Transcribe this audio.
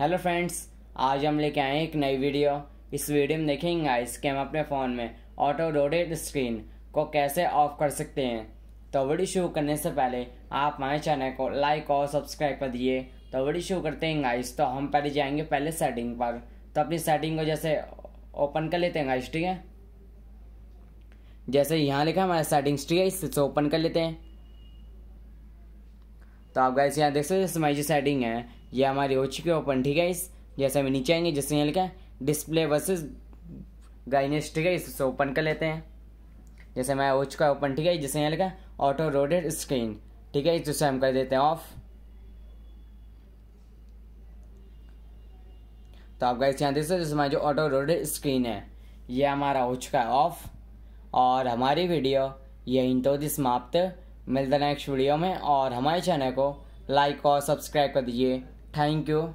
hello friends आज हम लेके आए एक नई वीडियो इस वीडियो में देखेंगे गाइस कि हम अपने फ़ोन में ऑटो रोटेट स्क्रीन को कैसे ऑफ कर सकते हैं तो वीडियो शुरू करने से पहले आप हमारे चैनल को लाइक और सब्सक्राइब कर दिए तो वीडियो शुरू करते हैं गाइस तो हम पहले जाएंगे पहले सेटिंग पर तो अपनी सेटिंग को जैसे ओपन कर लेते हैं गाइस ठीक है जैसे यहाँ लिखा हमारा सेटिंग्स ठीक है इससे ओपन कर लेते हैं तो आप गाइस यहाँ देख सकते हैं हमारी जो सेटिंग है ये हमारी हो चुकी है ओपन ठीक है इस जैसे हमें नीचे आएंगे जैसे यहाँ लिखा है डिस्प्ले वर्सेज गाइनेस ठीक है इससे तो ओपन कर लेते हैं जैसे मैं हो चुका है ओपन ठीक है जैसे यहाँ लिखा है ऑटो रोडेड स्क्रीन ठीक है इससे हम कर देते हैं ऑफ तो आप गाइस यहाँ देख सकते हैं हमारी जो ऑटो रोडेड स्क्रीन है ये हमारा हो चुका है ऑफ और हमारी वीडियो यहीं तो समाप्त मिलते हैं नेक्स्ट वीडियो में और हमारे चैनल को लाइक और सब्सक्राइब कर दीजिए थैंक यू